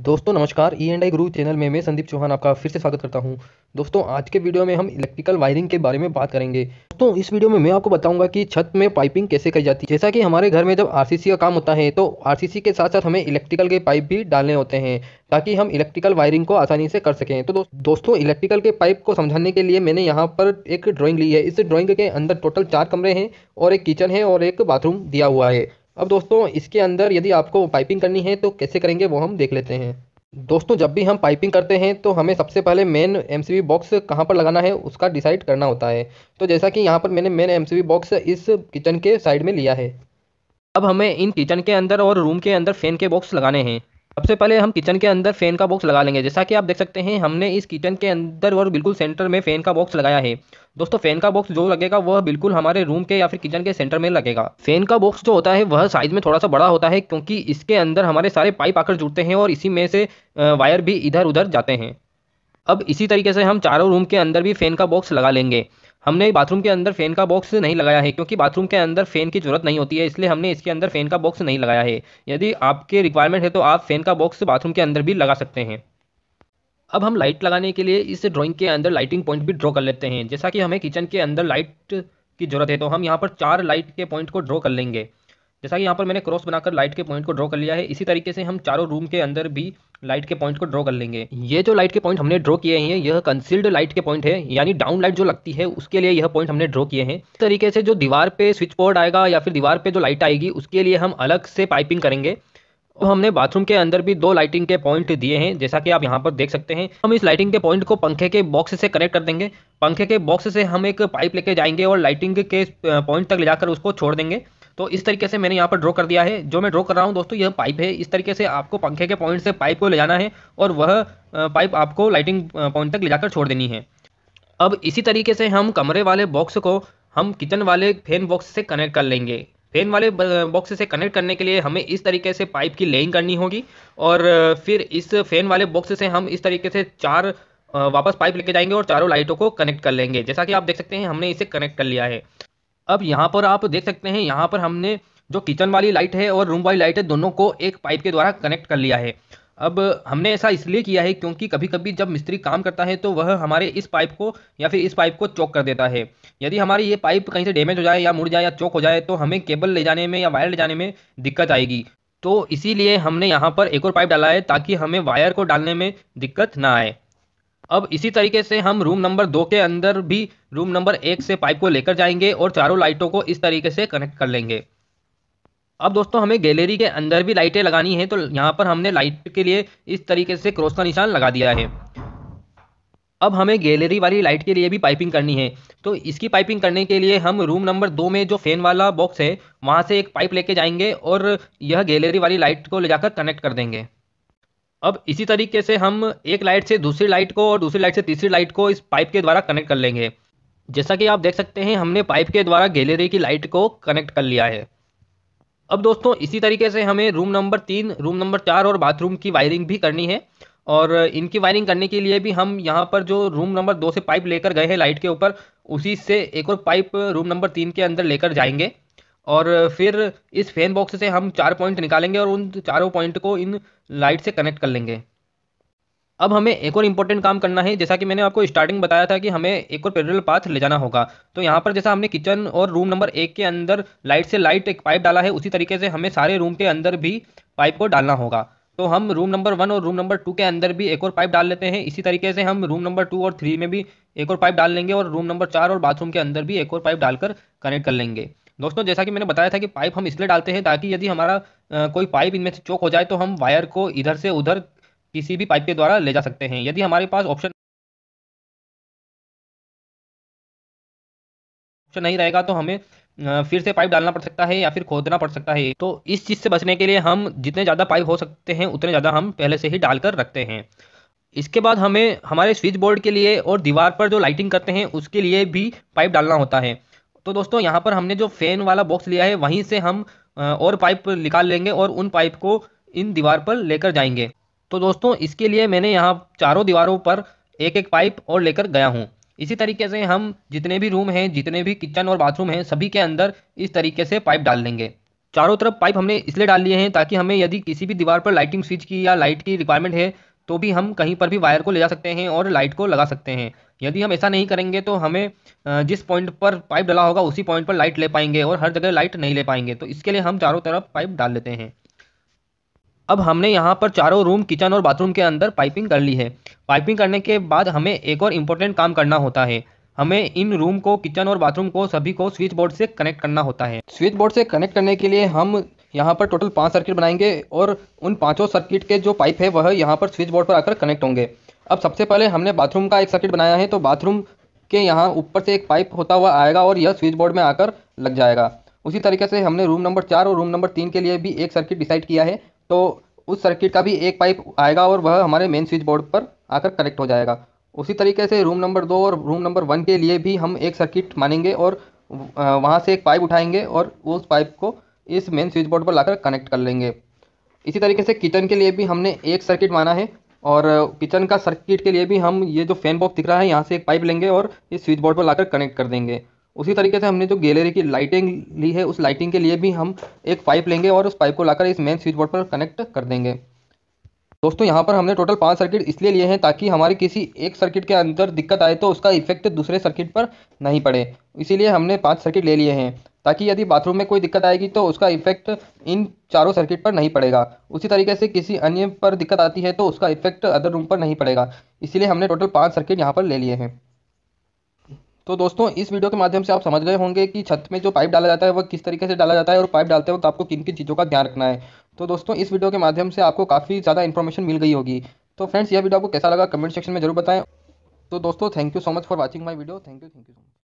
दोस्तों नमस्कार E and I गुरु चैनल में मैं संदीप चौहान आपका फिर से स्वागत करता हूं दोस्तों आज के वीडियो में हम इलेक्ट्रिकल वायरिंग के बारे में बात करेंगे दोस्तों इस वीडियो में मैं आपको बताऊंगा कि छत में पाइपिंग कैसे की जाती है जैसा कि हमारे घर में जब आरसीसी का काम होता है तो आरसीसी के साथ साथ हमें इलेक्ट्रिकल के पाइप भी डालने होते हैं ताकि हम इलेक्ट्रिकल वायरिंग को आसानी से कर सकें तो दोस्तों इलेक्ट्रिकल के पाइप को समझाने के लिए मैंने यहाँ पर एक ड्रॉइंग ली है इस ड्रॉइंग के अंदर टोटल चार कमरे हैं और एक किचन है और एक बाथरूम दिया हुआ है अब दोस्तों इसके अंदर यदि आपको पाइपिंग करनी है तो कैसे करेंगे वो हम देख लेते हैं दोस्तों जब भी हम पाइपिंग करते हैं तो हमें सबसे पहले मेन एम बॉक्स कहाँ पर लगाना है उसका डिसाइड करना होता है तो जैसा कि यहाँ पर मैंने मेन एम बॉक्स इस किचन के साइड में लिया है अब हमें इन किचन के अंदर और रूम के अंदर फ़ैन के बॉक्स लगाने हैं सबसे पहले हम किचन के अंदर फैन का बॉक्स लगा लेंगे जैसा कि आप देख सकते हैं हमने इस किचन के अंदर और बिल्कुल सेंटर में फैन का बॉक्स लगाया है दोस्तों फैन का बॉक्स जो लगेगा वह बिल्कुल हमारे रूम के या फिर किचन के सेंटर में लगेगा फैन का बॉक्स जो होता है वह साइज में थोड़ा सा बड़ा होता है क्योंकि इसके अंदर हमारे सारे पाइप आकर जुड़ते हैं और इसी में से वायर भी इधर उधर जाते हैं अब इसी तरीके से हम चारों रूम के अंदर भी फैन का बॉक्स लगा लेंगे हमने बाथरूम के अंदर फ़ैन का बॉक्स नहीं लगाया है क्योंकि बाथरूम के अंदर फ़ैन की ज़रूरत नहीं होती है इसलिए हमने इसके अंदर फ़ैन का बॉक्स नहीं लगाया है यदि आपके रिक्वायरमेंट है तो आप फ़ैन का बॉक्स बाथरूम के अंदर भी लगा सकते हैं अब हम लाइट लगाने के लिए इस ड्रॉइंग के अंदर लाइटिंग पॉइंट भी ड्रॉ कर लेते हैं जैसा कि हमें किचन के अंदर लाइट की ज़रूरत है तो हम यहाँ पर चार लाइट के पॉइंट को ड्रॉ कर लेंगे जैसा कि यहाँ पर मैंने क्रॉस बनाकर लाइट के पॉइंट को ड्रॉ कर लिया है इसी तरीके से हम चारों रूम के अंदर भी लाइट के पॉइंट को ड्रॉ कर लेंगे ये जो लाइट के पॉइंट हमने ड्रॉ किए हैं यह कंसील्ड लाइट के पॉइंट है यानी डाउन लाइट जो लगती है उसके लिए यह पॉइंट हमने ड्रॉ किए हैं इस तरीके से जो दीवार पे स्विच बोर्ड आएगा या फिर दीवार पे जो लाइट आएगी उसके लिए हम अलग से पाइपिंग करेंगे और हमने बाथरूम के अंदर भी दो लाइटिंग के पॉइंट दिए हैं जैसा कि आप यहाँ पर देख सकते हैं हम इस लाइटिंग के पॉइंट को पंखे के बॉक्स से कनेक्ट कर देंगे पंखे के बॉक्स से हम एक पाइप लेके जाएंगे और लाइटिंग के पॉइंट तक ले जाकर उसको छोड़ देंगे तो इस तरीके से मैंने यहाँ पर ड्रॉ कर दिया है जो मैं ड्रॉ कर रहा हूँ दोस्तों यह पाइप है इस तरीके से आपको पंखे के पॉइंट से पाइप को ले जाना है और वह पाइप आपको लाइटिंग पॉइंट तक ले जाकर छोड़ देनी है अब इसी तरीके से हम कमरे वाले बॉक्स को हम किचन वाले फैन बॉक्स से कनेक्ट कर लेंगे फैन वाले बॉक्स से कनेक्ट करने के लिए हमें इस तरीके से पाइप की लेइंग करनी होगी और फिर इस फैन वाले बॉक्स से हम इस तरीके से चार वापस पाइप लेके जाएंगे और चारों लाइटों को कनेक्ट कर लेंगे जैसा कि आप देख सकते हैं हमने इसे कनेक्ट कर लिया है अब यहाँ पर आप देख सकते हैं यहाँ पर हमने जो किचन वाली लाइट है और रूम वाली लाइट है दोनों को एक पाइप के द्वारा कनेक्ट कर लिया है अब हमने ऐसा इसलिए किया है क्योंकि कभी कभी जब मिस्त्री काम करता है तो वह हमारे इस पाइप को या फिर इस पाइप को चौक कर देता है यदि हमारी ये पाइप कहीं से डैमेज हो जाए या मुड़ जाए या चौक हो जाए तो हमें केबल ले जाने में या वायर ले जाने में दिक्कत आएगी तो इसीलिए हमने यहाँ पर एक और पाइप डाला है ताकि हमें वायर को डालने में दिक्कत ना आए अब इसी तरीके से हम रूम नंबर दो के अंदर भी रूम नंबर एक से पाइप को लेकर जाएंगे और चारों लाइटों को इस तरीके से कनेक्ट कर लेंगे अब दोस्तों हमें गैलरी के अंदर भी लाइटें लगानी है तो यहाँ पर हमने लाइट के लिए इस तरीके से क्रॉस का निशान लगा दिया है अब हमें गैलरी वाली लाइट के लिए भी पाइपिंग करनी है तो इसकी पाइपिंग करने के लिए हम रूम नंबर दो में जो फैन वाला बॉक्स है वहाँ से एक पाइप लेके जाएंगे और यह गैलरी वाली लाइट को ले जाकर कनेक्ट कर देंगे अब इसी तरीके से हम एक लाइट से दूसरी लाइट को और दूसरी लाइट से तीसरी लाइट को इस पाइप के द्वारा कनेक्ट कर लेंगे जैसा कि आप देख सकते हैं हमने पाइप के द्वारा गैलरी की लाइट को कनेक्ट कर लिया है अब दोस्तों इसी तरीके से हमें रूम नंबर तीन रूम नंबर चार और बाथरूम की वायरिंग भी करनी है और इनकी वायरिंग करने के लिए भी हम यहाँ पर जो रूम नंबर दो से पाइप लेकर गए हैं लाइट के ऊपर उसी से एक और पाइप रूम नंबर तीन के अंदर लेकर जाएंगे और फिर इस फैन बॉक्स से हम चार पॉइंट निकालेंगे और उन चारों पॉइंट को इन लाइट से कनेक्ट कर लेंगे अब हमें एक और इम्पोर्टेंट काम करना है जैसा कि मैंने आपको स्टार्टिंग बताया था कि हमें एक और पैरेलल पाथ ले जाना होगा तो यहाँ पर जैसा हमने किचन और रूम नंबर एक के अंदर लाइट से लाइट एक पाइप डाला है उसी तरीके से हमें सारे रूम के अंदर भी पाइप को डालना होगा तो हम रूम नंबर वन और रूम नंबर टू के अंदर भी एक और पाइप डाल लेते हैं इसी तरीके से हम रूम नंबर टू और थ्री में भी एक और पाइप डाल लेंगे और रूम नंबर चार और बाथरूम के अंदर भी एक और पाइप डालकर कनेक्ट कर लेंगे दोस्तों जैसा कि मैंने बताया था कि पाइप हम इसलिए डालते हैं ताकि यदि हमारा कोई पाइप इनमें से चौक हो जाए तो हम वायर को इधर से उधर किसी भी पाइप के द्वारा ले जा सकते हैं यदि हमारे पास ऑप्शन ऑप्शन नहीं रहेगा तो हमें फिर से पाइप डालना पड़ सकता है या फिर खोदना पड़ सकता है तो इस चीज़ से बचने के लिए हम जितने ज़्यादा पाइप हो सकते हैं उतने ज़्यादा हम पहले से ही डालकर रखते हैं इसके बाद हमें हमारे स्विच बोर्ड के लिए और दीवार पर जो लाइटिंग करते हैं उसके लिए भी पाइप डालना होता है तो दोस्तों यहाँ पर हमने जो फैन वाला बॉक्स लिया है वहीं से हम और पाइप निकाल लेंगे और उन पाइप को इन दीवार पर लेकर जाएंगे तो दोस्तों इसके लिए मैंने यहाँ चारों दीवारों पर एक एक पाइप और लेकर गया हूँ इसी तरीके से हम जितने भी रूम हैं जितने भी किचन और बाथरूम हैं सभी के अंदर इस तरीके से पाइप डाल लेंगे चारों तरफ पाइप हमने इसलिए डाल लिए हैं ताकि हमें यदि किसी भी दीवार पर लाइटिंग स्विच की या लाइट की रिक्वायरमेंट है तो भी हम कहीं पर भी वायर को ले जा सकते हैं और लाइट को लगा सकते हैं यदि हम ऐसा नहीं करेंगे तो हमें जिस पॉइंट पर पाइप डला होगा उसी पॉइंट पर लाइट ले पाएंगे और हर जगह लाइट नहीं ले पाएंगे तो इसके लिए हम चारों तरफ पाइप डाल लेते हैं अब हमने यहाँ पर चारों रूम किचन और बाथरूम के अंदर पाइपिंग कर ली है पाइपिंग करने के बाद हमें एक और इम्पोर्टेंट काम करना होता है हमें इन रूम को किचन और बाथरूम को सभी को स्विच बोर्ड से कनेक्ट करना होता है स्विच बोर्ड से कनेक्ट करने के लिए हम यहाँ पर टोटल पाँच सर्किट बनाएंगे और उन पाँचों सर्किट के जो पाइप है वह यहाँ पर स्विच बोर्ड पर आकर कनेक्ट होंगे अब सबसे पहले हमने बाथरूम का एक सर्किट बनाया है तो बाथरूम के यहाँ ऊपर से एक पाइप होता हुआ आएगा और यह स्विच बोर्ड में आकर लग जाएगा उसी तरीके से हमने रूम नंबर चार और रूम नंबर तीन के लिए भी एक सर्किट डिसाइड किया है तो उस सर्किट का भी एक पाइप आएगा और वह हमारे मेन स्विच बोर्ड पर आकर कनेक्ट हो जाएगा उसी तरीके से रूम नंबर दो और रूम नंबर वन के लिए भी हम एक सर्किट मानेंगे और वहाँ से एक पाइप उठाएंगे और उस पाइप को इस मेन स्विच बोर्ड पर लाकर कनेक्ट कर लेंगे इसी तरीके से किचन के लिए भी हमने एक सर्किट माना है और किचन का सर्किट के लिए भी हम ये जो फैन बॉक्स दिख रहा है यहाँ से एक पाइप लेंगे और इस स्विच बोर्ड पर लाकर कनेक्ट कर देंगे उसी तरीके से हमने जो गैलरी की लाइटिंग ली है उस लाइटिंग के लिए भी हम एक पाइप लेंगे और उस पाइप को लाकर इस मेन स्विच बोर्ड पर कनेक्ट कर देंगे दोस्तों यहाँ पर हमने टोटल पाँच सर्किट इसलिए लिए हैं ताकि हमारे किसी एक सर्किट के अंदर दिक्कत आए तो उसका इफेक्ट दूसरे सर्किट पर नहीं पड़े इसीलिए हमने पाँच सर्किट ले लिए हैं ताकि यदि बाथरूम में कोई दिक्कत आएगी तो उसका इफेक्ट इन चारों सर्किट पर नहीं पड़ेगा उसी तरीके से किसी अन्य पर दिक्कत आती है तो उसका इफेक्ट अदर रूम पर नहीं पड़ेगा इसीलिए हमने टोटल पाँच सर्किट यहाँ पर ले लिए हैं तो दोस्तों इस वीडियो के माध्यम से आप समझ गए होंगे कि छत में जो पाइप डाला जाता है वह किस तरीके से डाला जाता है और पाइप डालते वक्त आपको किन किन चीज़ों का ध्यान रखना है तो दोस्तों इस वीडियो के माध्यम से आपको काफ़ी ज़्यादा इन्फॉर्मेशन मिल गई होगी तो फ्रेंड्स यह वीडियो आपको कैसा लगा कमेंट सेक्शन में जरूर बताएं तो दोस्तों thank you so much for watching my video thank you thank you so much